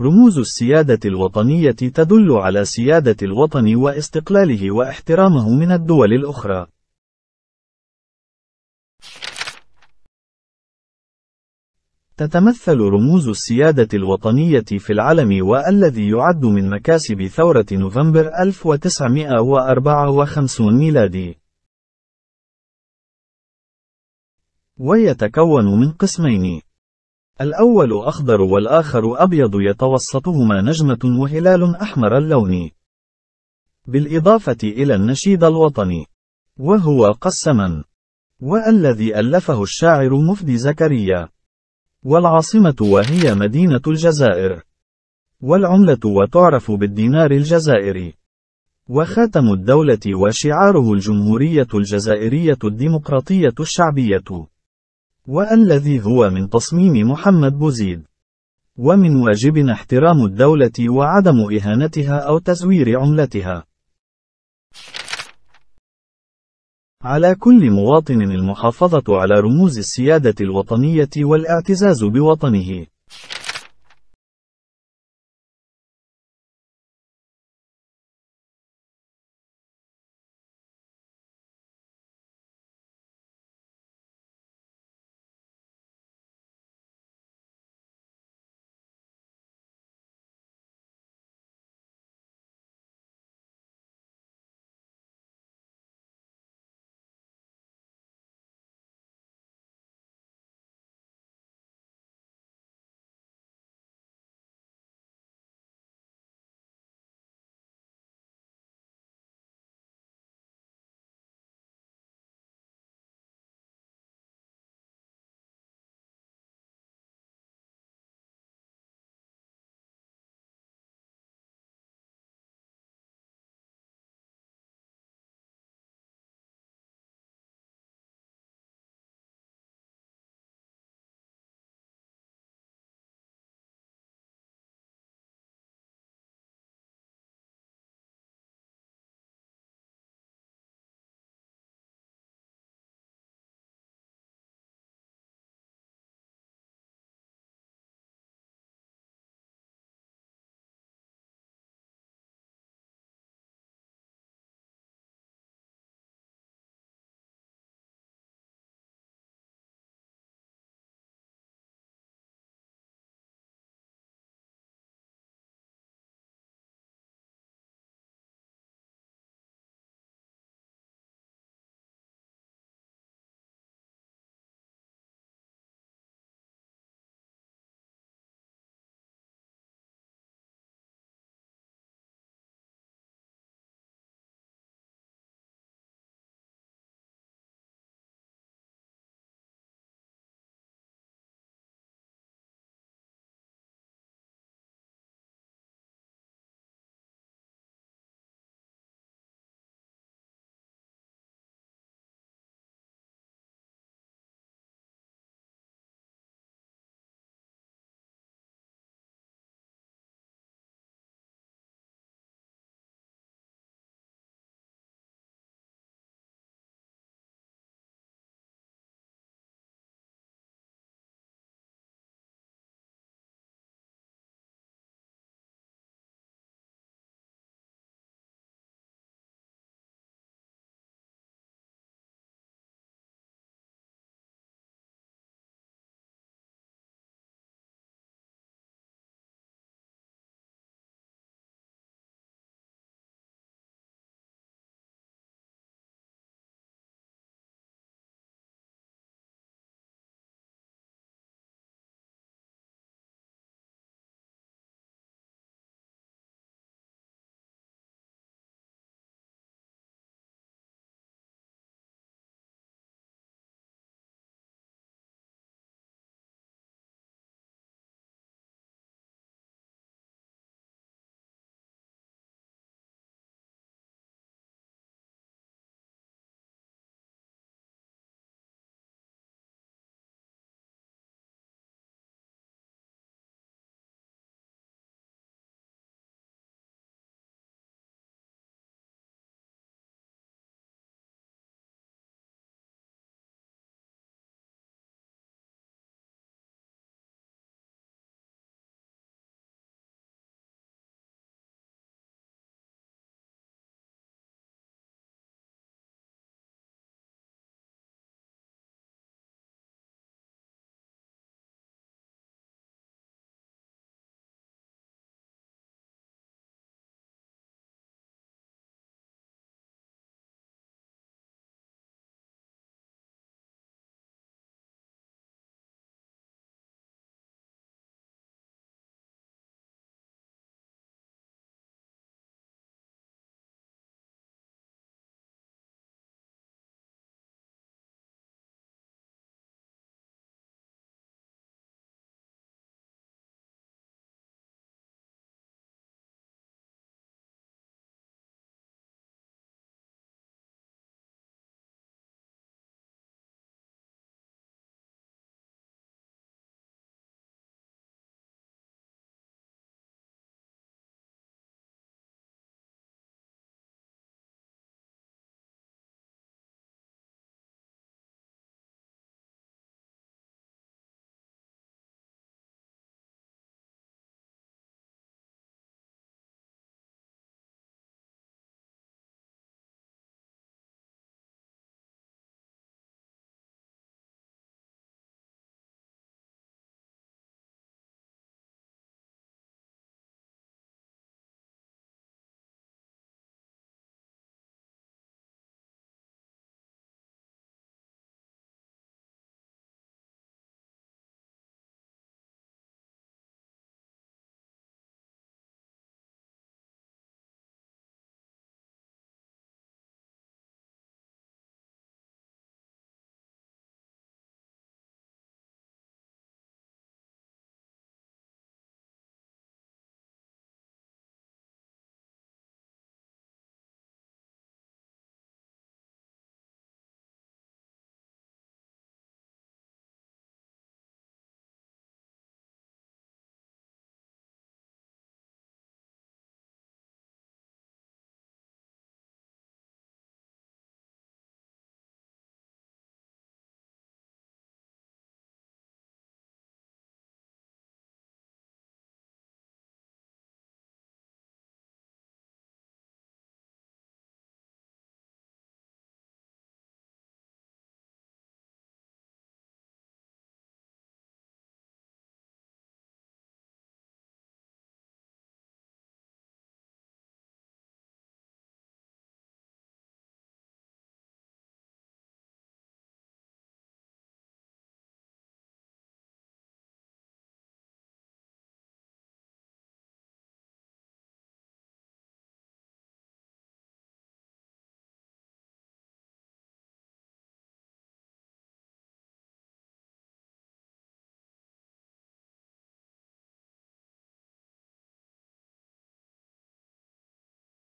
رموز السيادة الوطنية تدل على سيادة الوطن واستقلاله واحترامه من الدول الأخرى. تتمثل رموز السيادة الوطنية في العلم والذي يعد من مكاسب ثورة نوفمبر 1954 ميلادي. ويتكون من قسمين الأول أخضر والآخر أبيض يتوسطهما نجمة وهلال أحمر اللون بالإضافة إلى النشيد الوطني وهو قسما والذي ألفه الشاعر مفدي زكريا والعاصمة وهي مدينة الجزائر والعملة وتعرف بالدينار الجزائري وخاتم الدولة وشعاره الجمهورية الجزائرية الديمقراطية الشعبية والذي هو من تصميم محمد بوزيد ومن واجبنا احترام الدولة وعدم إهانتها أو تزوير عملتها على كل مواطن المحافظة على رموز السيادة الوطنية والاعتزاز بوطنه